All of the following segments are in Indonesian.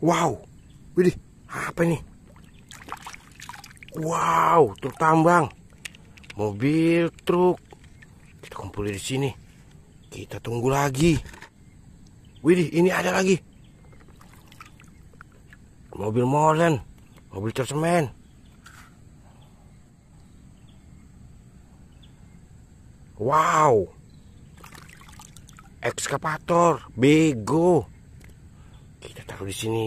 Wow, widih, apa ini? Wow, truk tambang, mobil truk. Kita kumpul di sini. Kita tunggu lagi. Widih, ini ada lagi. Mobil molen, mobil truk Wow, ekskavator, bego aku di sini.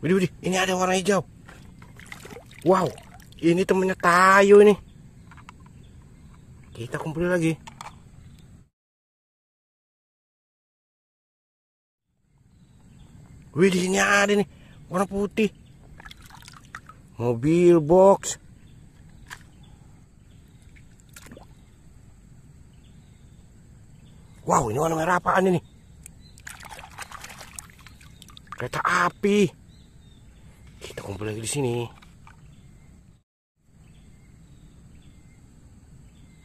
Widih, widih, ini ada warna hijau. Wow, ini temennya Tayo ini. Kita kumpul lagi. Widih, ini ada nih, warna putih. Mobil box. Wow, ini warna merah apaan ini? Kereta api. Kita kumpul lagi di sini.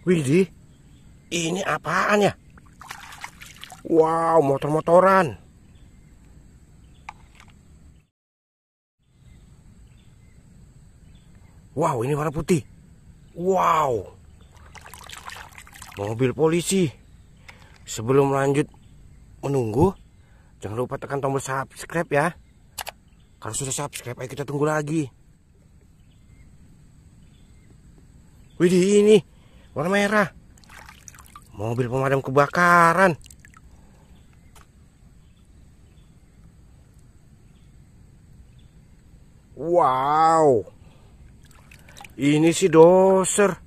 Widi, ini apaan ya? Wow, motor-motoran. Wow, ini warna putih. Wow. Mobil polisi. Sebelum lanjut menunggu, jangan lupa tekan tombol subscribe ya. Kalau sudah subscribe, ayo kita tunggu lagi. Widih ini, warna merah. Mobil pemadam kebakaran. Wow. Ini sih doser.